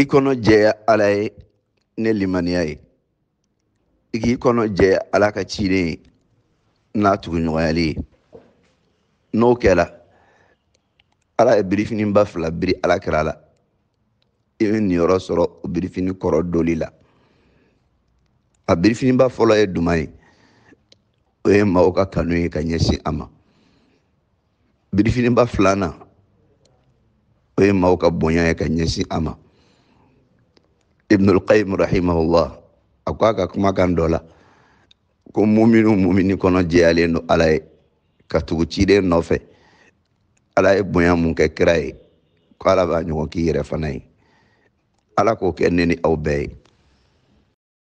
i kɔnɔ jɛya ala ye ne limaniya ye i k'i kɔnɔ jɛya ala ka ciden ye n'a tuguɲɔgɔnyali ye n'o kɛra ala ye birifiniba fila biri ala kɛra la i bɛ niyɔrɔ sɔrɔ o birifini kɔrɔ doli la a birifiniba fɔlɔ ye duman ye o ye maaw ka kanu ye ka ɲɛsin a ma birifiniba o ye ka bonya ye ka ɲɛsin a ma Ibnul Qayyim rahimahullah a ko a ka kumakan dɔ la ko muminu mumini kɔnɔ jɛyalen don ala ye ka tugu ciden nɔfɛ ala ye bonya mun kɛ kira ko ala b'a ɲɔgɔn k'i yɛrɛ fana ala k'o kɛ ni aw bɛɛ